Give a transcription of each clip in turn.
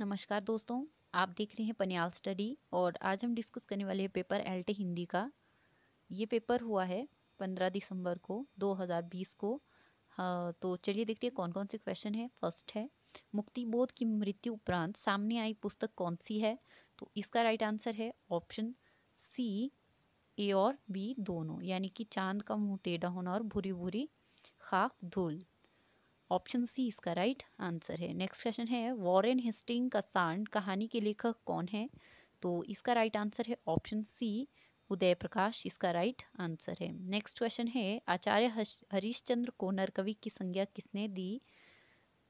नमस्कार दोस्तों आप देख रहे हैं पनियाल स्टडी और आज हम डिस्कस करने वाले हैं पेपर एल हिंदी का ये पेपर हुआ है 15 दिसंबर को 2020 को हाँ तो चलिए देखते हैं कौन कौन से क्वेश्चन है फर्स्ट है मुक्ति बोध की मृत्यु उपरांत सामने आई पुस्तक कौन सी है तो इसका राइट आंसर है ऑप्शन सी ए और बी दोनों यानी कि चांद का मुँह टेढ़ा होना और भूरी भूरी खाक धूल ऑप्शन सी इसका राइट आंसर है नेक्स्ट क्वेश्चन है वॉरेन हिस्टिंग का सांड कहानी के लेखक कौन है तो इसका राइट आंसर है ऑप्शन सी उदय प्रकाश इसका राइट आंसर है नेक्स्ट क्वेश्चन है आचार्य हरिश्चंद्र को नरकवि की संज्ञा किसने दी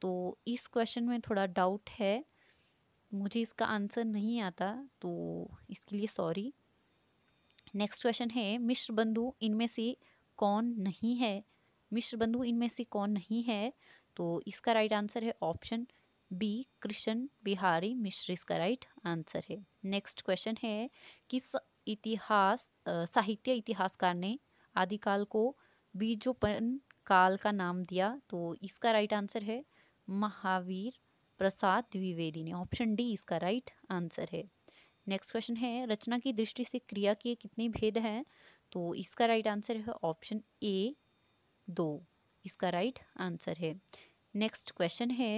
तो इस क्वेश्चन में थोड़ा डाउट है मुझे इसका आंसर नहीं आता तो इसके लिए सॉरी नेक्स्ट क्वेश्चन है मिश्र बंधु इनमें से कौन नहीं है मिश्र बंधु इनमें से कौन नहीं है तो इसका राइट आंसर है ऑप्शन बी कृष्ण बिहारी मिश्र इसका राइट आंसर है नेक्स्ट क्वेश्चन है किस इतिहास साहित्य इतिहासकार ने आदिकाल को बीजोपन काल का नाम दिया तो इसका राइट आंसर है महावीर प्रसाद द्विवेदी ने ऑप्शन डी इसका राइट आंसर है नेक्स्ट क्वेश्चन है रचना की दृष्टि से क्रिया के कितने भेद हैं तो इसका राइट आंसर है ऑप्शन ए दो इसका राइट आंसर है नेक्स्ट क्वेश्चन है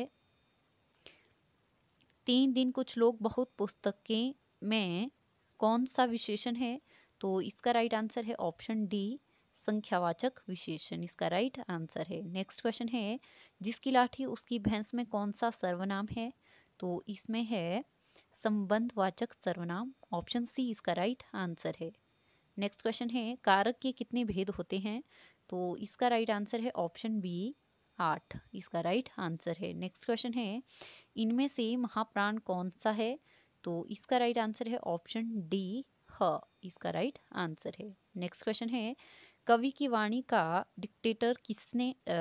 तीन दिन कुछ लोग बहुत पुस्तकें में कौन सा विशेषण है तो इसका राइट आंसर है ऑप्शन डी संख्यावाचक विशेषण इसका राइट आंसर है नेक्स्ट क्वेश्चन है जिसकी लाठी उसकी भैंस में कौन सा सर्वनाम है तो इसमें है संबंधवाचक सर्वनाम ऑप्शन सी इसका राइट आंसर है नेक्स्ट क्वेश्चन है कारक के कितने भेद होते हैं तो इसका राइट आंसर है ऑप्शन बी आठ इसका राइट आंसर है नेक्स्ट क्वेश्चन है इनमें से महाप्राण कौन सा है तो इसका राइट आंसर है ऑप्शन डी ह इसका राइट आंसर है नेक्स्ट क्वेश्चन है कवि की वाणी का डिक्टेटर किसने आ,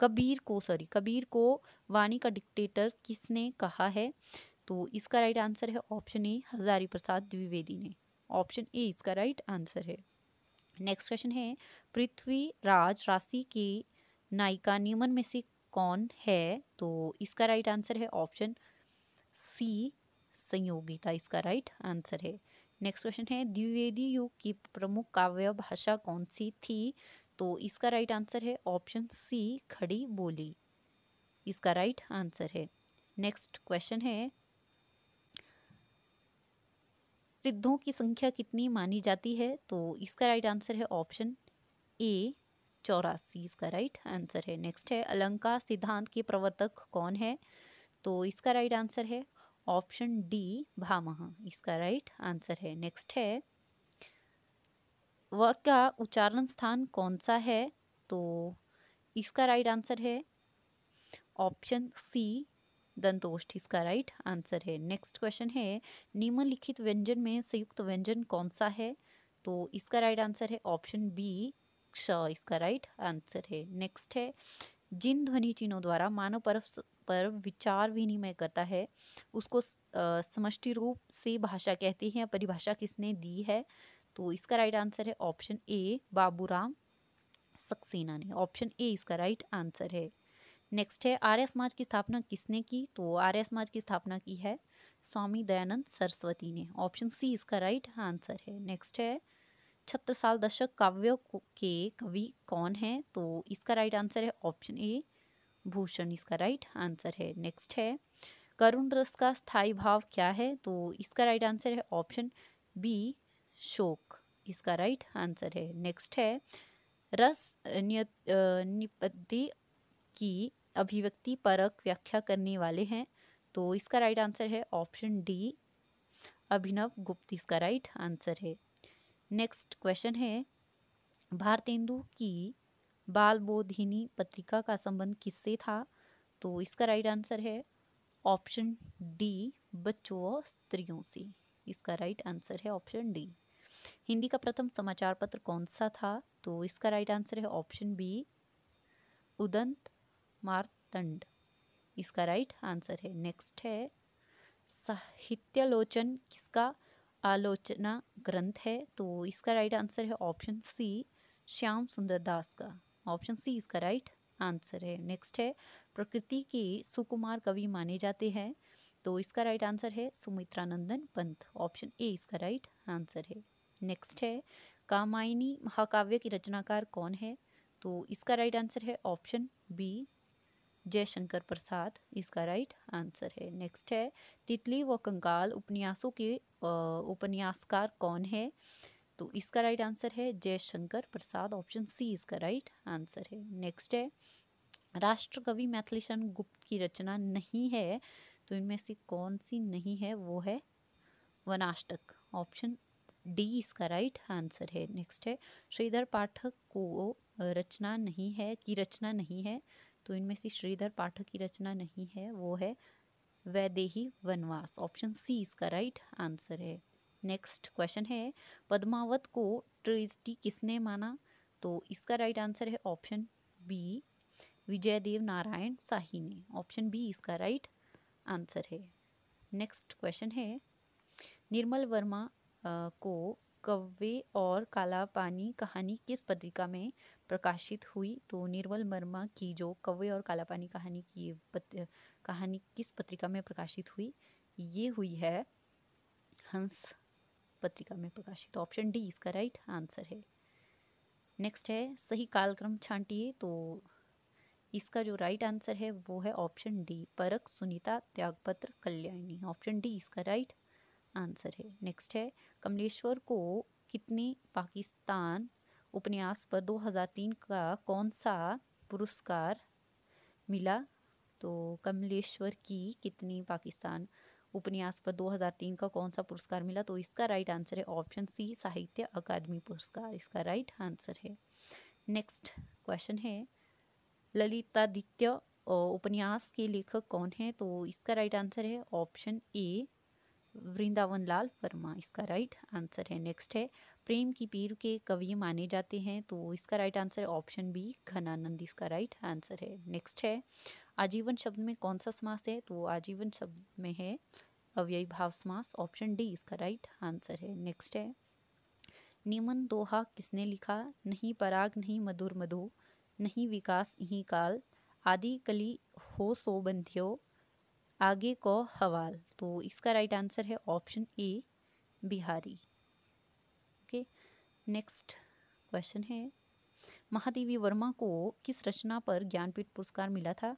कबीर को सॉरी कबीर को वाणी का डिक्टेटर किसने कहा है तो इसका राइट आंसर है ऑप्शन ए हजारी प्रसाद द्विवेदी ने ऑप्शन ए इसका राइट आंसर है नेक्स्ट क्वेश्चन है पृथ्वी राज राशि की नायिका नियमन में से कौन है तो इसका राइट आंसर है ऑप्शन सी संयोगिता इसका राइट आंसर है नेक्स्ट क्वेश्चन है द्विवेदी युग की प्रमुख काव्य भाषा कौन सी थी तो इसका राइट आंसर है ऑप्शन सी खड़ी बोली इसका राइट आंसर है नेक्स्ट क्वेश्चन है सिद्धों की संख्या कितनी मानी जाती है तो इसका राइट आंसर है ऑप्शन ए चौरासी इसका राइट आंसर है नेक्स्ट है अलंकार सिद्धांत के प्रवर्तक कौन है तो इसका राइट आंसर है ऑप्शन डी भामह इसका राइट आंसर है नेक्स्ट है व का उच्चारण स्थान कौन सा है तो इसका राइट आंसर है ऑप्शन सी दंतोष्ट इसका राइट आंसर है नेक्स्ट क्वेश्चन है निम्नलिखित व्यंजन में संयुक्त व्यंजन कौन सा है तो इसका राइट आंसर है ऑप्शन बी क्ष इसका राइट आंसर है नेक्स्ट है जिन ध्वनि चिन्हों द्वारा मानव परफ पर विचार विनिमय करता है उसको समष्टि रूप से भाषा कहते हैं परिभाषा किसने दी है तो इसका राइट आंसर है ऑप्शन ए बाबूराम सक्सेना ने ऑप्शन ए इसका राइट आंसर है नेक्स्ट है आर्य समाज की स्थापना किसने की तो आर्य समाज की स्थापना की है स्वामी दयानंद सरस्वती ने ऑप्शन सी इसका राइट आंसर है नेक्स्ट है छत्रसाल दशक काव्य के कवि कौन है तो इसका राइट आंसर है ऑप्शन ए भूषण इसका राइट आंसर है नेक्स्ट है करुण रस का स्थाई भाव क्या है तो इसका राइट आंसर है ऑप्शन बी शोक इसका राइट आंसर है नेक्स्ट है रस निपति की अभिव्यक्ति परक व्याख्या करने वाले हैं तो इसका राइट आंसर है ऑप्शन डी अभिनव गुप्त इसका राइट आंसर है नेक्स्ट क्वेश्चन है भारतेंदु की बाल बोधिनी पत्रिका का संबंध किससे था तो इसका राइट आंसर है ऑप्शन डी बच्चों और स्त्रियों से इसका राइट आंसर है ऑप्शन डी हिंदी का प्रथम समाचार पत्र कौन सा था तो इसका राइट आंसर है option B Udant Martand इसका राइट आंसर है नेक्स्ट है साहित्यालोचन किसका आलोचना ग्रंथ है तो इसका राइट आंसर है ऑप्शन सी श्याम सुंदर दास का ऑप्शन सी इसका राइट आंसर है नेक्स्ट है प्रकृति के सुकुमार कवि माने जाते हैं तो इसका राइट आंसर है सुमित्रानंदन पंत ऑप्शन ए इसका राइट आंसर है नेक्स्ट है कामायनी महाकाव्य की रचनाकार कौन है तो इसका राइट आंसर है ऑप्शन बी जयशंकर प्रसाद इसका राइट आंसर है नेक्स्ट है तितली व कंकाल उपन्यासों के उपन्यासकार कौन है तो इसका राइट आंसर है जयशंकर प्रसाद ऑप्शन सी इसका राइट आंसर है नेक्स्ट है राष्ट्रकवि मैथिली गुप्त की रचना नहीं है तो इनमें से कौन सी नहीं है वो है वनाष्टक ऑप्शन डी इसका राइट आंसर है नेक्स्ट है श्रीधर पाठक को रचना नहीं है की रचना नहीं है तो इनमें से श्रीधर पाठक की रचना नहीं है वो है वैदेही वनवास ऑप्शन सी इसका राइट आंसर है नेक्स्ट क्वेश्चन है पद्मावत को ट्रेजिडी किसने माना तो इसका राइट आंसर है ऑप्शन बी विजयदेव नारायण साही ने ऑप्शन बी इसका राइट आंसर है नेक्स्ट क्वेश्चन है निर्मल वर्मा को कव्वे और काला पानी कहानी किस पत्रिका में प्रकाशित हुई तो निर्मल वर्मा की जो कव्य और कालापानी कहानी की पत, कहानी किस पत्रिका में प्रकाशित हुई ये हुई है हंस पत्रिका में प्रकाशित ऑप्शन डी इसका राइट आंसर है नेक्स्ट है सही कालक्रम छांटिए तो इसका जो राइट आंसर है वो है option D Parakh Sunita Tyagpatra Kalyani option D इसका राइट आंसर है नेक्स्ट है कमलेश्वर को कितने पाकिस्तान उपन्यास पर 2003 का कौन सा पुरस्कार मिला तो कमलेश्वर की कितनी पाकिस्तान उपन्यास पर 2003 का कौन सा पुरस्कार मिला तो इसका राइट आंसर है ऑप्शन सी साहित्य अकादमी पुरस्कार इसका राइट आंसर है नेक्स्ट क्वेश्चन है ललितादित्य उपन्यास के लेखक कौन है तो इसका राइट आंसर है ऑप्शन ए वृंदावन लाल वर्मा इसका राइट आंसर है नेक्स्ट है प्रेम की पीर के कवि माने जाते हैं तो इसका right answer option B Ghananand इसका राइट आंसर है नेक्स्ट है आजीवन शब्द में कौन सा समास है तो आजीवन शब्द में है अव्ययी भाव समास ऑप्शन डी इसका राइट आंसर है नेक्स्ट है निमन दोहा किसने लिखा नहीं पराग नहीं मधुर मधु नहीं विकास नहीं काल आदि कली हो सो बंधियो आगे को हवाल तो इसका राइट आंसर है option A Bihari okay next question है महादेवी वर्मा को किस रचना पर ज्ञानपीठ पुरस्कार मिला था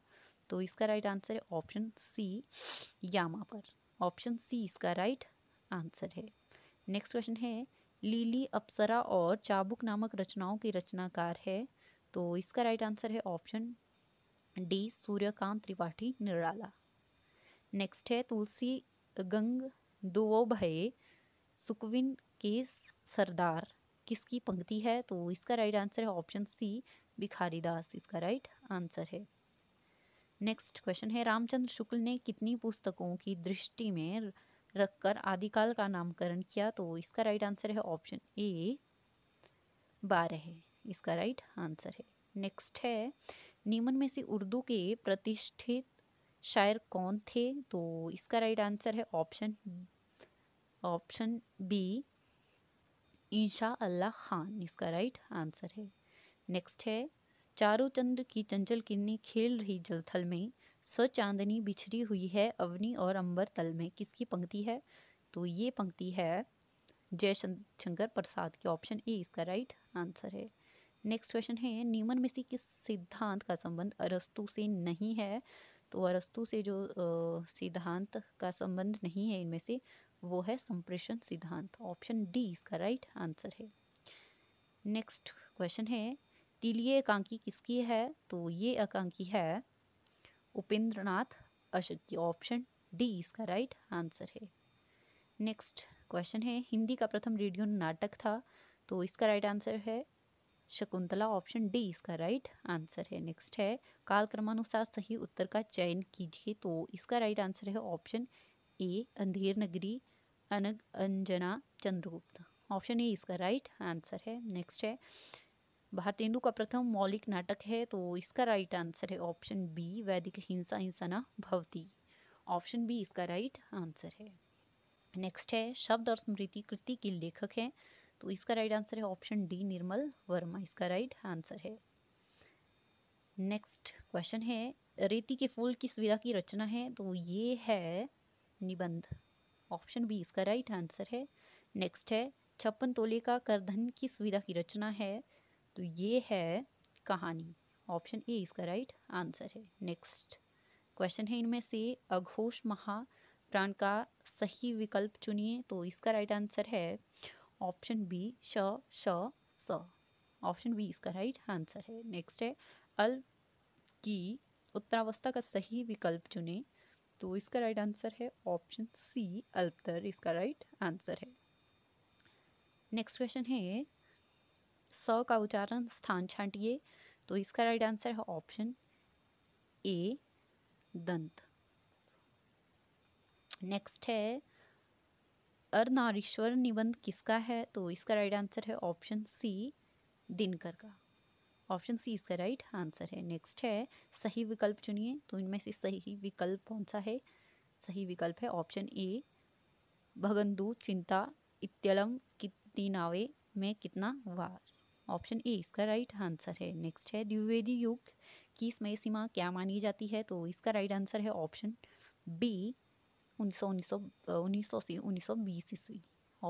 तो इसका राइट आंसर है ऑप्शन सी यामा पर ऑप्शन सी इसका राइट आंसर है नेक्स्ट क्वेश्चन है लीली अप्सरा और चाबुक नामक रचनाओं के रचनाकार है तो इसका राइट आंसर है option D Suryakant Tripathi Nirala next है तुलसी गंग दुओ भय सुकविन के सरदार किसकी पंक्ति है तो इसका राइट आंसर है ऑप्शन सी भिखारी दास इसका राइट आंसर है नेक्स्ट क्वेश्चन है रामचंद्र शुक्ल ने कितनी पुस्तकों की दृष्टि में रखकर आदिकाल का नामकरण किया तो इसका राइट आंसर है ऑप्शन ए बारह है इसका राइट आंसर है नेक्स्ट है निम्न में से उर्दू के प्रतिष्ठित शायर कौन थे तो इसका राइट आंसर है option option B Insha Allah Khan इसका राइट आंसर है नेक्स्ट है चारों चंद्र की चंचल किरणें खेल रही जलथल में स्वचांदनी बिछड़ी हुई है अवनी और अंबर तल में किसकी पंक्ति है तो ये पंक्ति है जय शंकर प्रसाद की ऑप्शन ए इसका राइट आंसर है नेक्स्ट क्वेश्चन है नियमन में से किस सिद्धांत का संबंध अरस्तु से नहीं है तो अरस्तु से जो सिद्धांत का संबंध नहीं है इनमें से वो है संप्रेषण सिद्धांत ऑप्शन डी इसका राइट आंसर है नेक्स्ट क्वेश्चन है तिलीय एकांकी किसकी है तो ये एकांकी है उपेंद्रनाथ अशोक की ऑप्शन डी इसका राइट आंसर है नेक्स्ट क्वेश्चन है हिंदी का प्रथम रेडियो नाटक था तो इसका राइट आंसर है शकुंतला ऑप्शन डी इसका राइट आंसर है नेक्स्ट है काल क्रमानुसार सही उत्तर का चयन कीजिए तो इसका राइट आंसर है ऑप्शन ए अंधेर नगरी अनग अंजना चंद्रगुप्त ऑप्शन ए इसका राइट आंसर है नेक्स्ट है भारतेंदु का प्रथम मौलिक नाटक है तो इसका राइट आंसर है ऑप्शन बी वैदिक हिंसा हिंसना भवती ऑप्शन बी इसका राइट आंसर है नेक्स्ट है शब्द और स्मृति कृति के लेखक हैं तो इसका राइट आंसर है ऑप्शन डी निर्मल वर्मा इसका राइट आंसर है नेक्स्ट क्वेश्चन है रेती के फूल किस विधा की रचना है तो ये है निबंध ऑप्शन बी इसका राइट आंसर है नेक्स्ट है छप्पन तोले का करधन किस विधा की रचना है तो ये है कहानी ऑप्शन ए इसका राइट आंसर है नेक्स्ट क्वेश्चन है इनमें से अघोष महा प्राण का सही विकल्प चुनिए तो इसका राइट आंसर है ऑप्शन बी श श स ऑप्शन बी इसका राइट आंसर है नेक्स्ट है अल की उत्तरावस्था का सही विकल्प चुने तो इसका राइट आंसर है ऑप्शन सी अल्पतर इसका राइट आंसर है नेक्स्ट क्वेश्चन है स का उच्चारण स्थान छांटिए तो इसका राइट आंसर है ऑप्शन ए दंत नेक्स्ट है अर्नारीश्वर निबंध किसका है तो इसका राइट आंसर है ऑप्शन सी दिनकर का ऑप्शन सी इसका राइट आंसर है नेक्स्ट है सही विकल्प चुनिए तो इनमें से सही विकल्प कौन सा है सही विकल्प है ऑप्शन ए भगंदु चिंता इत्यलम नावे में कितना वार ऑप्शन ए इसका राइट आंसर है नेक्स्ट है द्विवेदी युग की समय सीमा क्या मानी जाती है तो इसका राइट आंसर है ऑप्शन बी उन्नीस सौ उन्नीस सौ उन्नीस सौ से उन्नीस सौ बीस ईस्वी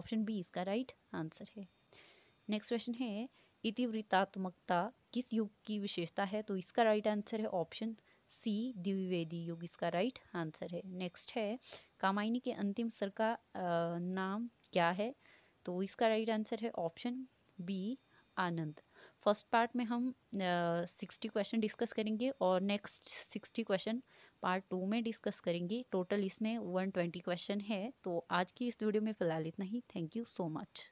ऑप्शन बी इसका राइट आंसर है नेक्स्ट क्वेश्चन है इतिवृत्तात्मकता किस युग की विशेषता है तो इसका राइट आंसर है ऑप्शन सी द्विवेदी युग इसका राइट आंसर है नेक्स्ट है कामायनी के अंतिम सर का नाम क्या है तो इसका राइट आंसर है ऑप्शन बी आनंद फर्स्ट पार्ट में हम सिक्सटी क्वेश्चन डिस्कस करेंगे और next sixty question part two में डिस्कस करेंगी टोटल इसमें वन ट्वेंटी क्वेश्चन है तो आज की इस वीडियो में फ़िलहाल इतना ही थैंक यू सो मच